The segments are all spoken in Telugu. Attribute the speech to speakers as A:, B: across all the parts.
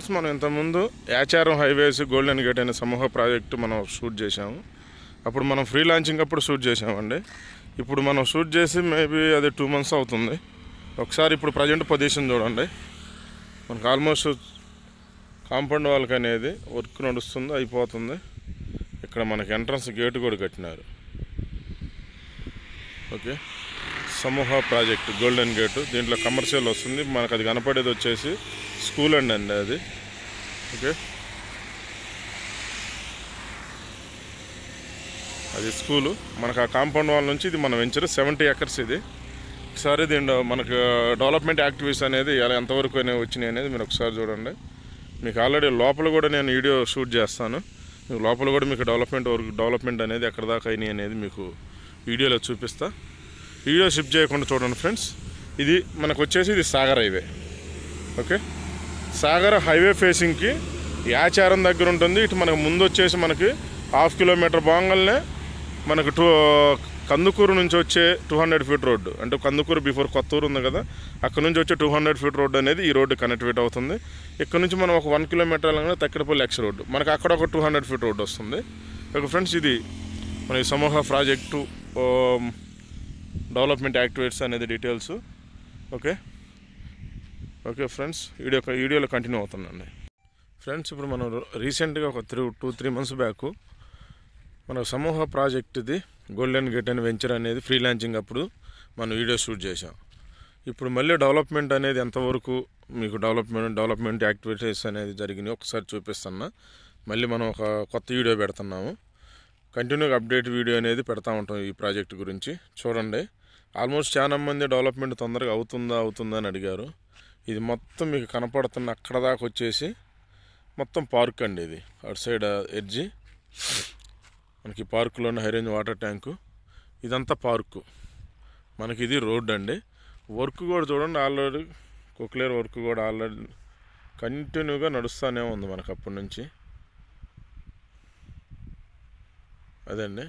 A: ఫ్రెండ్స్ మనం ఇంతకుముందు యాచారం హైవేస్ గోల్డెన్ గేట్ అనే సమూహ ప్రాజెక్టు మనం షూట్ చేసాము అప్పుడు మనం ఫ్రీ లాంచింగ్ అప్పుడు షూట్ చేసామండి ఇప్పుడు మనం షూట్ చేసి మేబీ అది టూ మంత్స్ అవుతుంది ఒకసారి ఇప్పుడు ప్రజెంట్ పొజిషన్ చూడండి మనకు ఆల్మోస్ట్ కాంపౌండ్ వాళ్ళకి అనేది వర్క్ నడుస్తుంది అయిపోతుంది ఇక్కడ మనకి ఎంట్రన్స్ గేట్ కూడా కట్టినారు okay Samooha project golden gate దీంట్లో కమర్షియల్ వస్తుంది మనకు అది కనపడేది వచ్చేసి స్కూల్ అండి అండి అది ఓకే అది స్కూలు మనకు ఆ కాంపౌండ్ వాల్ నుంచి ఇది మనం వెంచరు సెవెంటీ ఎకర్స్ ఇది ఒకసారి దీని మనకు డెవలప్మెంట్ uh, యాక్టివిటీస్ అనేది ఎలా ఎంతవరకు వచ్చినాయి అనేది మీరు ఒకసారి చూడండి మీకు ఆల్రెడీ లోపల కూడా నేను వీడియో షూట్ చేస్తాను మీకు లోపల కూడా మీకు డెవలప్మెంట్ వరకు డెవలప్మెంట్ అనేది ఎక్కడ దాకా అయినాయి అనేది మీకు వీడియోలో చూపిస్తాను వీడియో షిఫ్ట్ చేయకుండా చూడండి ఫ్రెండ్స్ ఇది మనకు వచ్చేసి ఇది Sagar highway okay Sagar highway ఫేసింగ్కి యాచారం దగ్గర ఉంటుంది ఇటు మనకు ముందు వచ్చేసి మనకి హాఫ్ కిలోమీటర్ బాంగల్నే మనకు టూ కందుకూరు నుంచి వచ్చే టూ హండ్రెడ్ ఫీట్ రోడ్డు అంటే కందుకూరు బిఫోర్ కొత్తూరు ఉంది కదా అక్కడ నుంచి వచ్చే టూ హండ్రెడ్ ఫీట్ రోడ్డు అనేది ఈ రోడ్డు కనెక్టివేట్ అవుతుంది ఇక్కడ నుంచి మనం ఒక వన్ కిలోమీటర్ వెళ్ళగానే తక్కడపల్లి ఎక్స్ రోడ్డు మనకు అక్కడ ఒక టూ హండ్రెడ్ ఫీట్ రోడ్డు వస్తుంది ఓకే ఫ్రెండ్స్ ఇది మన సమూహ ప్రాజెక్టు డెవలప్మెంట్ యాక్టివేట్స్ అనేది details okay okay friends video వీడియోలో కంటిన్యూ అవుతుందండి ఫ్రెండ్స్ ఇప్పుడు మనం రీసెంట్గా ఒక three two three months back మన సమూహ ప్రాజెక్ట్ది గోల్డెన్ గేట్ అండ్ వెంచర్ అనేది ఫ్రీ లాంచింగ్ అప్పుడు మనం వీడియో షూట్ చేసాం ఇప్పుడు మళ్ళీ డెవలప్మెంట్ అనేది ఎంతవరకు మీకు డెవలప్మెంట్ డెవలప్మెంట్ యాక్టివిటీస్ అనేది జరిగినాయి ఒకసారి చూపిస్తున్నా మళ్ళీ మనం ఒక కొత్త వీడియో పెడుతున్నాము కంటిన్యూగా అప్డేట్ వీడియో అనేది పెడతా ఉంటాం ఈ ప్రాజెక్ట్ గురించి చూడండి ఆల్మోస్ట్ చాలా మంది డెవలప్మెంట్ తొందరగా అవుతుందా అవుతుందా అని అడిగారు ఇది మొత్తం మీకు కనపడుతున్న అక్కడ దాకా వచ్చేసి మొత్తం పార్క్ అండి ఇది అటు సైడ్ ఎడ్జి మనకి ఉన్న హైరేంజ్ వాటర్ ట్యాంకు ఇదంతా పార్కు మనకి ఇది రోడ్ అండి వర్క్ కూడా చూడండి ఆల్రెడీ కుక్లేర్ వర్క్ కూడా ఆల్రెడీ కంటిన్యూగా నడుస్తూనే ఉంది మనకు అప్పటి నుంచి అదండి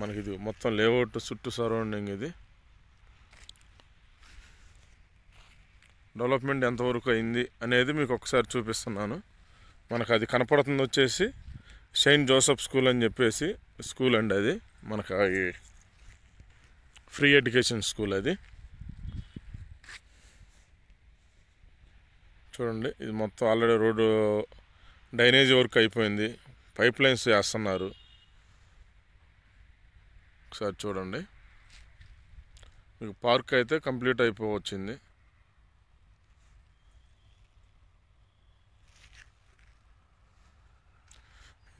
A: మనకి ఇది మొత్తం లేఅవుట్ చుట్టూ సరౌండింగ్ ఇది డెవలప్మెంట్ ఎంతవరకు అయింది అనేది మీకు ఒకసారి చూపిస్తున్నాను మనకు అది కనపడుతుంది వచ్చేసి సెయింట్ జోసఫ్ స్కూల్ అని చెప్పేసి స్కూల్ అండి అది మనకు ఫ్రీ ఎడ్యుకేషన్ స్కూల్ అది చూడండి ఇది మొత్తం ఆల్రెడీ రోడ్డు డ్రైనేజ్ వర్క్ అయిపోయింది పైప్ లైన్స్ వేస్తున్నారు ఒకసారి చూడండి మీకు పార్క్ అయితే కంప్లీట్ అయిపోవచ్చింది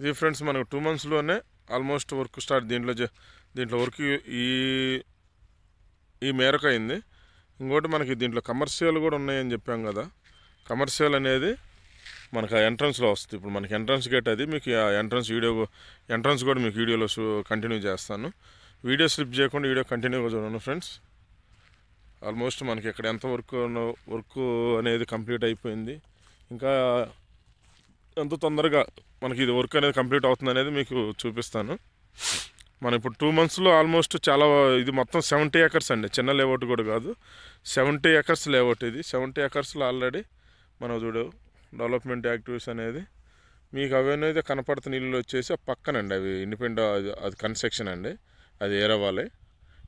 A: ఇది ఫ్రెండ్స్ మనకు టూ మంత్స్లోనే ఆల్మోస్ట్ వర్క్ స్టార్ట్ దీంట్లో దీంట్లో వర్క్ ఈ ఈ మేరకు అయింది ఇంకోటి మనకి దీంట్లో కమర్షియల్ కూడా ఉన్నాయని చెప్పాం కదా కమర్షియల్ అనేది మనకు ఆ ఎంట్రన్స్లో వస్తుంది ఇప్పుడు మనకి ఎంట్రన్స్ గేట్ అది మీకు ఆ ఎంట్రన్స్ వీడియో ఎంట్రన్స్ కూడా మీకు వీడియోలో కంటిన్యూ చేస్తాను వీడియో స్లిప్ చేయకుండా వీడియో కంటిన్యూగా చూడండి ఫ్రెండ్స్ ఆల్మోస్ట్ మనకి ఇక్కడ ఎంత వర్క్ వర్క్ అనేది కంప్లీట్ అయిపోయింది ఇంకా ఎంత తొందరగా మనకి ఇది వర్క్ అనేది కంప్లీట్ అవుతుంది అనేది మీకు చూపిస్తాను మనం ఇప్పుడు టూ మంత్స్లో ఆల్మోస్ట్ చాలా ఇది మొత్తం సెవెంటీ ఏకర్స్ అండి చిన్న లేఅవుట్ కూడా కాదు సెవెంటీ ఏకర్స్ లేఅవుట్ ఇది సెవెంటీ ఏకర్స్లో ఆల్రెడీ మనం చూడు డెవలప్మెంట్ యాక్టివిటీస్ అనేది మీకు అయితే కనపడుతున్న ఇల్లు వచ్చేసి పక్కనండి అవి ఇండిపెండెంట్ అది కన్స్ట్రక్షన్ అండి అది ఏరవాలి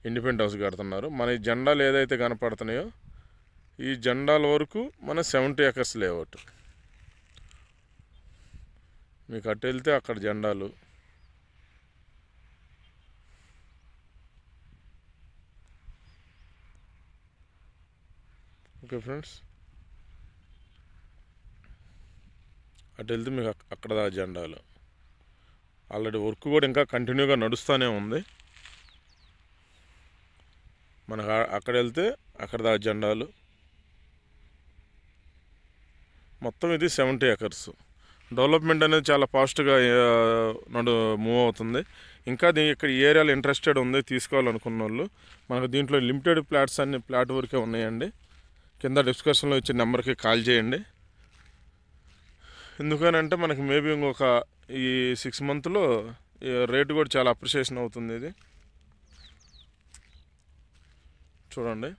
A: ఇండిపెండెంట్ హౌస్ కడుతున్నారు మన ఈ జెండాలు ఏదైతే కనపడుతున్నాయో ఈ జెండాల వరకు మన సెవెంటీ ఎకర్స్ లేఅవుట్ మీకు అటు వెళ్తే అక్కడ జెండాలు ఓకే ఫ్రెండ్స్ అటు వెళ్తే మీకు అక్కడ జెండాలు ఆల్రెడీ వర్క్ కూడా ఇంకా కంటిన్యూగా నడుస్తూనే ఉంది మనకు అక్కడ వెళ్తే అక్కడ దా జెండాలు మొత్తం ఇది సెవెంటీ ఎకర్స్ డెవలప్మెంట్ అనేది చాలా ఫాస్ట్గా నడు మూవ్ అవుతుంది ఇంకా దీని ఇక్కడ ఏరియాలో ఇంట్రెస్టెడ్ ఉంది తీసుకోవాలనుకున్న వాళ్ళు మనకు దీంట్లో లిమిటెడ్ ప్లాట్స్ అన్ని ప్లాట్ వరకే ఉన్నాయండి కింద డిస్కషన్లో ఇచ్చే నెంబర్కి కాల్ చేయండి ఎందుకనంటే మనకి మేబీ ఇంకొక ఈ సిక్స్ మంత్లో రేటు కూడా చాలా అప్రిషియేషన్ అవుతుంది ఇది చూడండి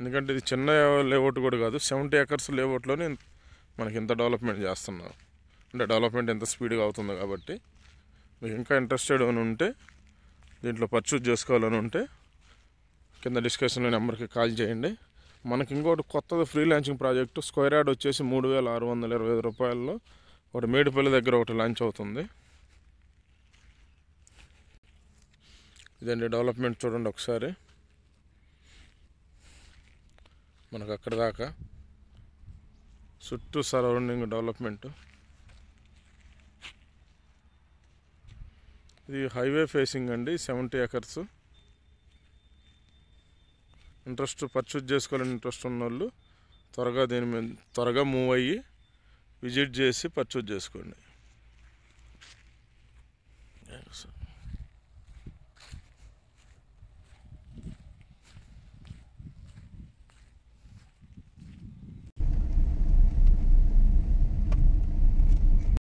A: ఎందుకంటే ఇది చిన్న లేఅవుట్ కూడా కాదు సెవెంటీ ఎకర్స్ లేఅవుట్లోనే మనకి ఇంత డెవలప్మెంట్ చేస్తున్నారు అంటే డెవలప్మెంట్ ఎంత స్పీడ్గా అవుతుంది కాబట్టి మీకు ఇంకా ఇంట్రెస్టెడ్ అని ఉంటే దీంట్లో పర్చూజ్ చేసుకోవాలని ఉంటే కింద డిస్కషన్లో నెంబర్కి కాల్ చేయండి మనకి ఇంకోటి కొత్తది free launching project square yard వచ్చేసి మూడు వేల ఆరు వందల ఇరవై రూపాయల్లో ఒకటి మేడిపల్లి దగ్గర ఒకటి లాంచ్ అవుతుంది ఇదండి డెవలప్మెంట్ చూడండి ఒకసారి మనకు అక్కడ దాకా చుట్టూ సరౌండింగ్ డెవలప్మెంట్ ఇది హైవే ఫేసింగ్ అండి సెవెంటీ ఎకర్స్ ఇంట్రెస్ట్ పర్చేజ్ చేసుకోవాలని ఇంట్రెస్ట్ ఉన్న వాళ్ళు త్వరగా దీని మీద త్వరగా మూవ్ అయ్యి విజిట్ చేసి పర్చేజ్ చేసుకోండి